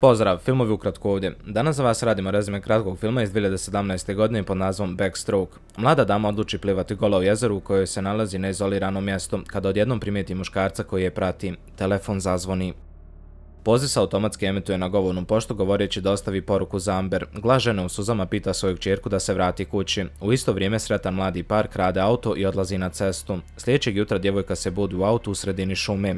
Pozdrav, filmovi ukratko ovdje. Danas za vas radimo rezime kratkog filma iz 2017. godine pod nazvom Backstroke. Mlada dama odluči plivati gola u jezeru u kojoj se nalazi na izoliranom mjestu, kada odjednom primijeti muškarca koji je prati. Telefon zazvoni. Poziv se automatski emetuje na govornom poštu govoreći da ostavi poruku za Amber. Glažena u suzama pita svoju čirku da se vrati kući. U isto vrijeme sretan mladi par krade auto i odlazi na cestu. Sljedećeg jutra djevojka se budi u autu u sredini šume.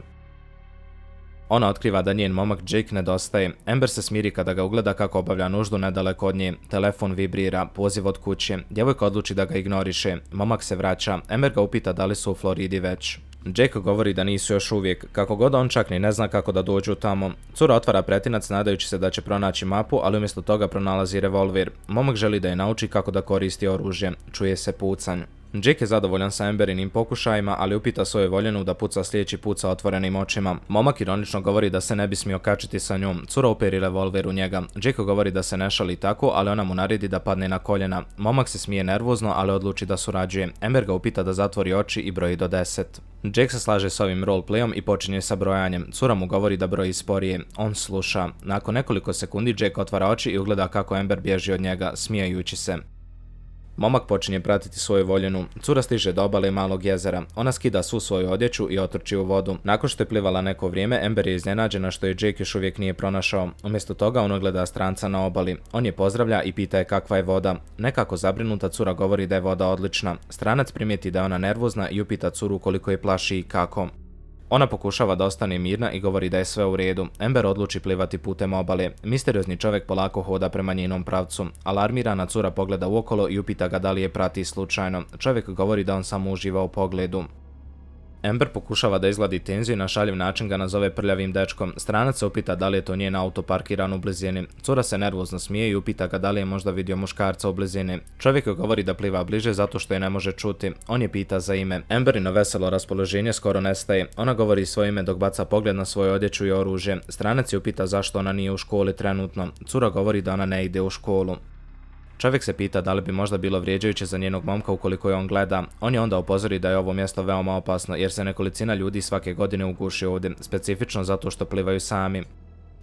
Ona otkriva da njen momak Jake nedostaje. Amber se smiri kada ga ugleda kako obavlja nuždu nedaleko od nje. Telefon vibrira, poziv od kuće. Djevojka odluči da ga ignoriše. Momak se vraća. Amber ga upita da li su u Floridi već. Jake govori da nisu još uvijek, kako god on čak ni ne zna kako da dođu tamo. Cura otvara pretinac nadajući se da će pronaći mapu, ali umjesto toga pronalazi revolver. Momak želi da je nauči kako da koristi oružje. Čuje se pucanj. Jake je zadovoljan sa Emberinim pokušajima, ali upita svoju voljenu da puca sljedeći put sa otvorenim očima. Momak ironično govori da se ne bi smio kačiti sa njom. Cura operi revolver u njega. Jake govori da se ne šali tako, ali ona mu naredi da padne na koljena. Momak se smije nervozno, ali odluči da surađuje. Ember ga upita da zatvori oči i broji do 10. Jack se slaže s ovim roleplayom i počinje sa brojanjem. Cura mu govori da broji sporije. On sluša. Nakon nekoliko sekundi Jack otvara oči i ugleda kako Ember bježi od njega, smijajući se. Momak počinje pratiti svoju voljenu. Cura stiže do obale malog jezera. Ona skida svu svoju odjeću i otrči u vodu. Nakon što je plivala neko vrijeme, Ember je iznenađena što je Jake još uvijek nije pronašao. Umjesto toga ono gleda stranca na obali. On je pozdravlja i pita je kakva je voda. Nekako zabrinuta cura govori da je voda odlična. Stranac primijeti da je ona nervozna i upita curu koliko je plaši i kako. Ona pokušava da ostane mirna i govori da je sve u redu. Ember odluči plivati putem obale. Misteriozni čovjek polako hoda prema njenom pravcu. Alarmirana cura pogleda uokolo i upita ga da li je prati slučajno. Čovjek govori da on samo uživa u pogledu. Amber pokušava da izgladi tenziju i na šaljiv način ga nazove prljavim dečkom. Stranac se upita da li je to njen auto parkiran u blizini. Cura se nervozno smije i upita ga da li je možda vidio muškarca u blizini. Čovjek joj govori da pliva bliže zato što je ne može čuti. On je pita za ime. Amberino veselo raspoloženje skoro nestaje. Ona govori svoje ime dok baca pogled na svoju odjeću i oružje. Stranac je upita zašto ona nije u školi trenutno. Cura govori da ona ne ide u školu. Čovjek se pita da li bi možda bilo vrijeđajuće za njenog momka ukoliko je on gleda. On je onda upozori da je ovo mjesto veoma opasno jer se nekolicina ljudi svake godine uguši ovdje, specifično zato što plivaju sami.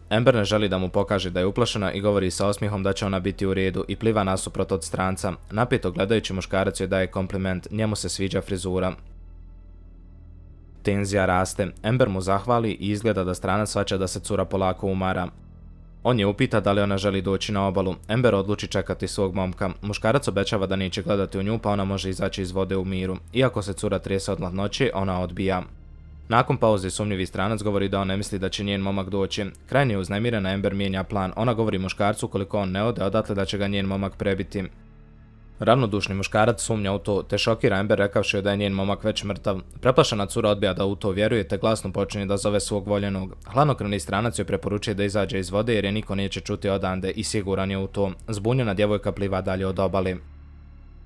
Ember ne želi da mu pokaže da je uplašena i govori sa osmihom da će ona biti u redu i pliva nasuprot od stranca. Napito gledajući muškarac joj daje kompliment, njemu se sviđa frizura. Tenzija raste, Ember mu zahvali i izgleda da strana svača da se cura polako umara. On je upita da li ona želi doći na obalu. Ember odluči čekati svog momka. Muškarac obećava da neće gledati u nju pa ona može izaći iz vode u miru. Iako se cura trese od hladnoće, ona odbija. Nakon pauze sumnjivi stranac govori da on ne misli da će njen momak doći. Krajnje uznemirena Ember mijenja plan. Ona govori muškarcu koliko on ne ode odatle da će ga njen momak prebiti. Ravnodušni muškarac sumnja u to, te šokira Ember rekavši da je njen momak već mrtav. Preplašena cura odbija da u to vjeruje, te glasno počinje da zove svog voljenog. Hladnokrvni stranac joj preporučuje da izađe iz vode jer je niko neće čuti odande i siguran je u to. Zbunjena djevojka pliva dalje od obali.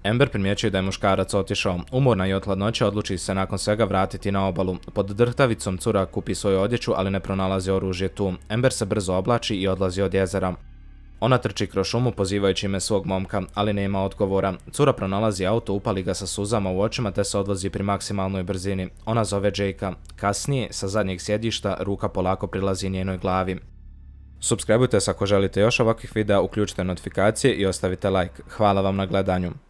Ember primjećuje da je muškarac otišao. Umorna i od hladnoće odluči se nakon svega vratiti na obalu. Pod drhtavicom cura kupi svoju odjeću, ali ne pronalazi oružje tu. Ember se brzo oblači i odlazi od jezera. Ona trči kroz šumu pozivajući ime svog momka, ali nema odgovora. Cura pronalazi auto, upali ga sa suzama u očima te se odvozi pri maksimalnoj brzini. Ona zove Jakea. Kasnije, sa zadnjeg sjedišta, ruka polako prilazi njenoj glavi. Subskrebujte se ako želite još ovakvih videa, uključite notifikacije i ostavite like. Hvala vam na gledanju.